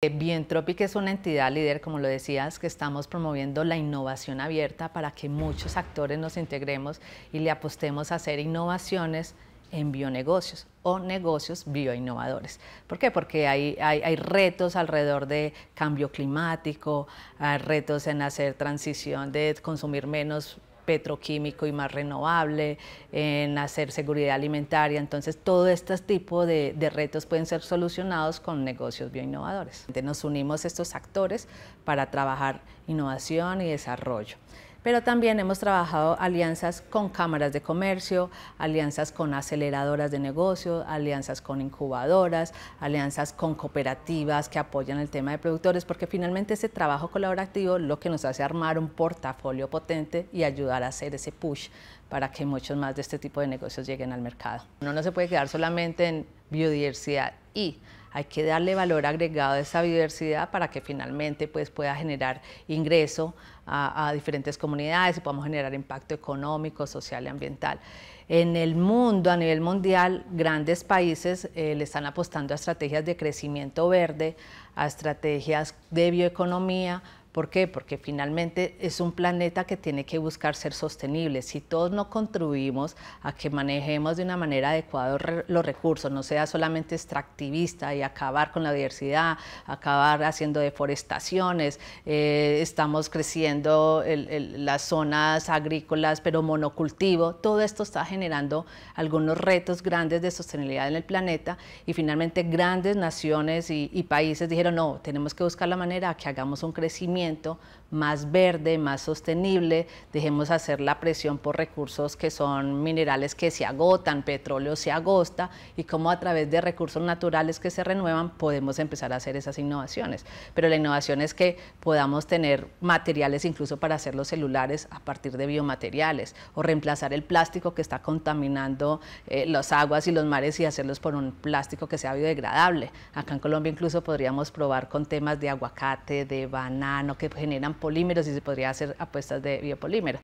Eh, Bientropic es una entidad líder, como lo decías, que estamos promoviendo la innovación abierta para que muchos actores nos integremos y le apostemos a hacer innovaciones en bionegocios o negocios bioinnovadores. ¿Por qué? Porque hay, hay, hay retos alrededor de cambio climático, hay retos en hacer transición de consumir menos petroquímico y más renovable, en hacer seguridad alimentaria. Entonces, todo este tipo de, retos pueden ser solucionados con negocios bioinnovadores. Nos unimos estos actores para trabajar innovación y desarrollo pero también hemos trabajado alianzas con cámaras de comercio, alianzas con aceleradoras de negocios, alianzas con incubadoras, alianzas con cooperativas que apoyan el tema de productores, porque finalmente ese trabajo colaborativo lo que nos hace armar un portafolio potente y ayudar a hacer ese push para que muchos más de este tipo de negocios lleguen al mercado. Uno no se puede quedar solamente en biodiversidad y hay que darle valor agregado a esa diversidad para que finalmente pues, pueda generar ingreso a, diferentes comunidades y podamos generar impacto económico, social y ambiental. En el mundo, a nivel mundial, grandes países eh, le están apostando a estrategias de crecimiento verde, a estrategias de bioeconomía, ¿Por qué? Porque finalmente es un planeta que tiene que buscar ser sostenible. Si todos no contribuimos a que manejemos de una manera adecuada los recursos, no sea solamente extractivista y acabar con la diversidad, acabar haciendo deforestaciones, eh, estamos creciendo las zonas agrícolas, pero monocultivo, todo esto está generando algunos retos grandes de sostenibilidad en el planeta y finalmente grandes naciones y, y países dijeron, no, tenemos que buscar la manera que hagamos un crecimiento más verde, más sostenible, dejemos hacer la presión por recursos que son minerales que se agotan, petróleo se agosta y cómo a través de recursos naturales que se renuevan podemos empezar a hacer esas innovaciones. Pero la innovación es que podamos tener materiales incluso para hacer los celulares a partir de biomateriales o reemplazar el plástico que está contaminando eh, las aguas y los mares y hacerlos por un plástico que sea biodegradable. Acá en Colombia incluso podríamos probar con temas de aguacate, de banana, que generan polímeros y se podría hacer apuestas de biopolímeros.